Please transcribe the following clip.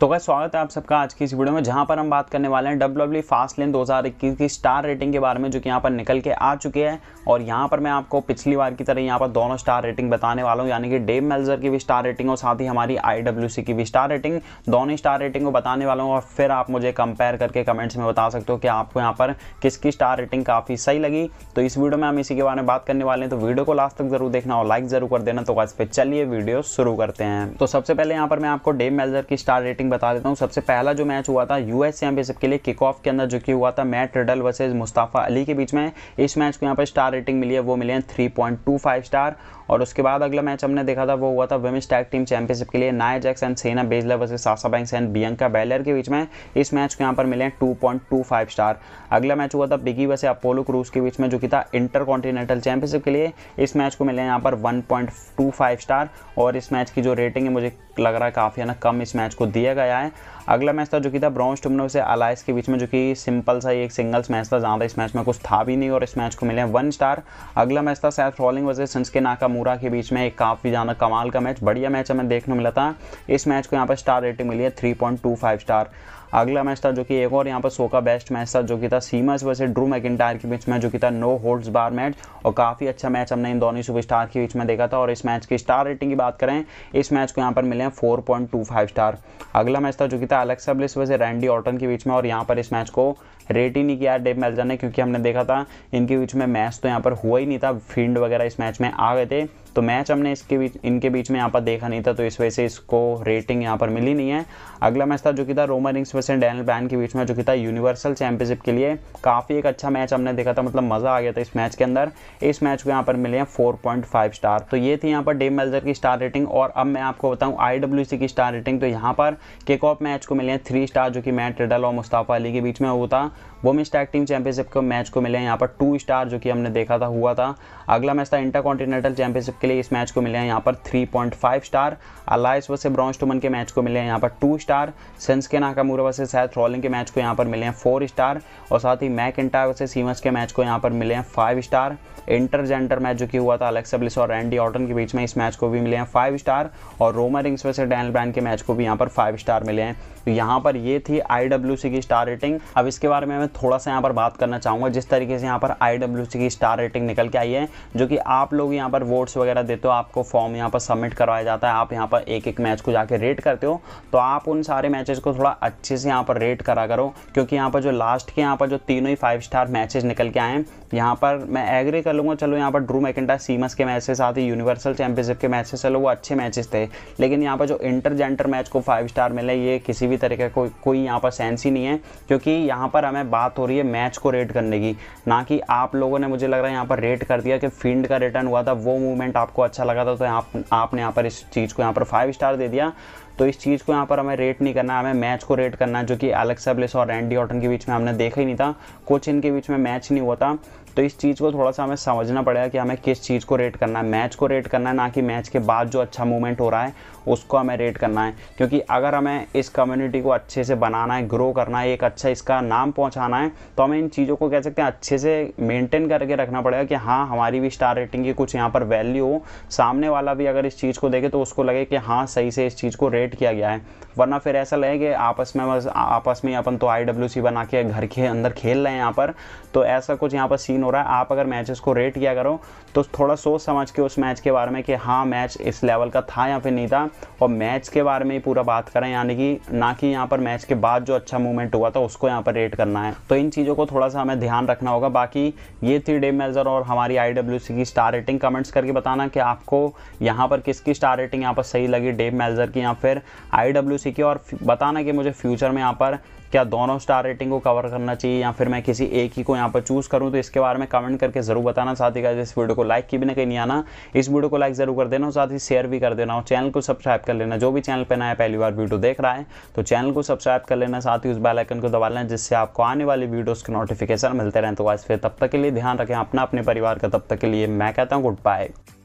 तो क्या स्वागत है आप सबका आज की इस वीडियो में जहां पर हम बात करने वाले हैं डब्ल्यू डब्ल्यू फास्ट लेन इक्कीस की स्टार रेटिंग के बारे में जो कि यहां पर निकल के आ चुके हैं और यहां पर मैं आपको पिछली बार की तरह यहां पर दोनों स्टार रेटिंग बताने वाला हूं यानी कि डेव मेल्जर की भी स्टार रेटिंग और साथ ही हमारी आई की भी स्टार रेटिंग दोनों स्टार रेटिंग को बताने वाला हूँ और फिर आप मुझे कंपेयर करके कमेंट्स में बता सकते हो कि आपको यहाँ पर किसकी स्टार रेटिंग काफ़ी सही लगी तो इस वीडियो में हम इसी के बारे में बात करने वाले हैं तो वीडियो को लास्ट तक जरूर देखना और लाइक जरूर कर देना तो बस पे चलिए वीडियो शुरू करते हैं तो सबसे पहले यहाँ पर मैं आपको डेव मेल्जर की स्टार रेटिंग स्टार्टिंग बता देता हूँ सबसे पहला जो मैच हुआ था यूएस चैंपियनशिप के लिए किक ऑफ के अंदर जो कि हुआ था Matt Riddle versus Mustafa Ali के बीच में इस मैच को यहाँ पर स्टार रेटिंग मिली है वो मिले हैं थ्री स्टार और उसके बाद अगला मैच हमने देखा था वो हुआ था वेमेंस टैग टीम चैंपियनशिप के लिए नाया Jax and Shayna Baszler versus Sasha Banks and Bianca Belair के बीच में इस मैच को यहाँ पर मिले टू स्टार अगला मैच हुआ था बिगी वैसे अपोलो क्रूज के बीच में जो कि था इंटर कॉन्टिनेंटल चैंपियनशिप के लिए इस मैच को मिले यहाँ पर वन स्टार और इस मैच की जो रेटिंग है मुझे लग रहा है काफ़ी है ना कम इस मैच को दिया गया है अगला मैच था जो कि था ब्रॉन्ज टुमनो से अलायस के बीच में जो कि सिंपल सा ही एक सिंगल्स मैच था ज़्यादा इस मैच में कुछ था भी नहीं और इस मैच को मिले वन स्टार अगला मैच था सैफ रॉलिंग वर्सेज सन्स के मोरा के बीच में एक काफ़ी ज्यादा कमाल का मैच बढ़िया मैच हमें देखने मिला था इस मैच को यहाँ पर स्टार रेटिंग मिली है three point two five star अगला मैच था जो कि एक और यहाँ पर सो का बेस्ट मैच था जो कि था सीमस वैसे ड्रू मैकिटायर के बीच में जो कि था नो होल्ड्स बार मैच और काफ़ी अच्छा मैच हमने इन दोनों सुपरस्टार के बीच में देखा था और इस मैच की स्टार रेटिंग की बात करें इस मैच को यहाँ पर मिले हैं four point two five star अगला मैच था जो कि था अलेक्सा ब्लिस वैसे रैंडी ऑटन के बीच में और यहाँ पर इस मैच को रेट ही नहीं किया डेप मेल्जन ने क्योंकि हमने देखा था इनके बीच में मैच तो यहाँ पर हुआ ही नहीं था फील्ड वगैरह इस मैच में आ गए थे तो मैच हमने इसके बीच इनके बीच में यहाँ पर देखा नहीं था तो इस वजह से इसको रेटिंग यहाँ पर मिली नहीं है अगला मैच था जो कि था रोमन रिंग्स वैसे डैनल बैन के बीच में जो कि था यूनिवर्सल चैंपियनशिप के लिए काफ़ी एक अच्छा मैच हमने देखा था मतलब मज़ा आ गया था इस मैच के अंदर इस मैच को यहाँ पर मिले हैं फोर स्टार तो ये थी यहाँ पर डेम मेल्जर की स्टार रेटिंग और अब मैं आपको बताऊँ आई की स्टार रेटिंग तो यहाँ पर केक ऑफ मैच को मिले हैं थ्री स्टार जो कि मैट रिडल और मुस्ताफा अली के बीच में हुआ था वोमेंस टैग टीम चैंपियनशिप के मैच को मिले हैं यहाँ पर टू स्टार जो कि हमने देखा था हुआ था अगला मैच था इंटर कॉन्टिनेंटल चैंपियनशिप के लिए इस मैच को मिले हैं यहाँ पर थ्री पॉइंट फाइव स्टार अलायस वर्सेज ब्रॉन्स टूमन के मैच को मिले हैं यहाँ पर two star Shinsuke Nakamura versus Seth Rollins के मैच को यहाँ पर मिले हैं फोर स्टार और साथ ही मैक इंटा वर्सेज सीमस के मैच को यहाँ पर मिले हैं five star intergender match जो कि हुआ था अलेक्सा ब्लिस और रैंडी ऑटन के बीच में इस मैच को भी मिले हैं फाइव स्टार और Roman Reigns versus Daniel Bryan के मैच को भी यहाँ पर फाइव स्टार मिले हैं तो यहाँ पर ये थी आई की स्टार रेटिंग अब इसके बारे में थोड़ा सा यहाँ पर बात करना चाहूँगा जिस तरीके से यहाँ पर आई की स्टार रेटिंग निकल के आई है जो कि आप लोग यहाँ पर वोट्स वगैरह देते हो आपको फॉर्म यहाँ पर सबमिट करवाया जाता है आप यहाँ पर एक एक मैच को जाकर रेट करते हो तो आप उन सारे मैचेस को थोड़ा अच्छे से यहाँ पर रेट करा करो क्योंकि यहाँ पर जो लास्ट के यहाँ पर जो तीनों ही फाइव स्टार मैचेस निकल के आए हैं यहाँ पर मैं एग्री कर लूँगा चलो यहाँ पर ड्रू मैकेंटा सीमस के मैच से साथ ही यूनिवर्सल चैंपियनशिप के मैच से चलो वो अच्छे मैचेस थे लेकिन यहाँ पर जो इंटरजेंटर मैच को फाइव स्टार मिले ये किसी भी तरीके को कोई यहाँ पर सेंस ही नहीं है क्योंकि यहाँ पर हमें बात हो रही है मैच को रेट करने की ना कि आप लोगों ने मुझे लग रहा है यहाँ पर रेट कर दिया कि फील्ड का रिटर्न हुआ था वो मूवमेंट आपको अच्छा लगा था तो आप, आपने यहाँ पर इस चीज़ को यहाँ पर फाइव स्टार दे दिया तो इस चीज़ को यहाँ पर हमें रेट नहीं करना है हमें मैच को रेट करना है जो कि एलेक्सा ब्लिस और रैंडी ऑटन के बीच में हमने देखा ही नहीं था कुछ इनके बीच में मैच नहीं हुआ था तो इस चीज़ को थोड़ा सा हमें समझना पड़ेगा कि हमें किस चीज़ को रेट करना है मैच को रेट करना है ना कि मैच के बाद जो अच्छा मूवमेंट हो रहा है उसको हमें रेट करना है क्योंकि अगर हमें इस कम्युनिटी को अच्छे से बनाना है ग्रो करना है एक अच्छा इसका नाम पहुँचाना है तो हमें इन चीज़ों को कह सकते हैं अच्छे से मेनटेन करके रखना पड़ेगा कि हाँ हमारी भी स्टार रेटिंग की कुछ यहाँ पर वैल्यू हो सामने वाला भी अगर इस चीज़ को देखे तो उसको लगे कि हाँ सही से इस चीज़ को रेट किया गया है वरना फिर ऐसा लगे कि आपस में बस आपस में अपन तो आई डब्ल्यू सी बना के घर के अंदर खेल रहे हैं यहाँ पर तो ऐसा कुछ यहाँ पर सीन हो रहा है आप अगर मैचेस को रेट किया करो तो थोड़ा सोच समझ के उस मैच के बारे में कि हाँ मैच इस लेवल का था या फिर नहीं था और मैच के बारे में ही पूरा बात करें यानी कि ना कि यहाँ पर मैच के बाद जो अच्छा मूवमेंट हुआ था उसको यहाँ पर रेट करना है तो इन चीज़ों को थोड़ा सा हमें ध्यान रखना होगा बाकी ये थी डे मेजर और हमारी आई की स्टार रेटिंग कमेंट्स करके बताना कि आपको यहाँ पर किसकी स्टार रेटिंग यहाँ पर सही लगी डे मेजर की या फिर आई ठीक है और बताना कि मुझे फ्यूचर में यहाँ पर क्या दोनों स्टार रेटिंग को कवर करना चाहिए या फिर मैं किसी एक ही को यहाँ पर चूज़ करूँ तो इसके बारे में कमेंट करके ज़रूर बताना साथ ही इस वीडियो को लाइक की भी ना कहीं नहीं आना इस वीडियो को लाइक ज़रूर कर देना और साथ ही शेयर भी कर देना और चैनल को सब्सक्राइब कर लेना जो भी चैनल पर नया पहली बार वीडियो देख रहा है तो चैनल को सब्सक्राइब कर लेना साथ ही उस बेलाइकन को दबा लेना जिससे आपको आने वाली वीडियोज़ के नोटिफिकेशन मिलते रहें तो आज फिर तब तक के लिए ध्यान रखें अपना अपने परिवार का तब तक के लिए मैं कहता हूँ गुड बाय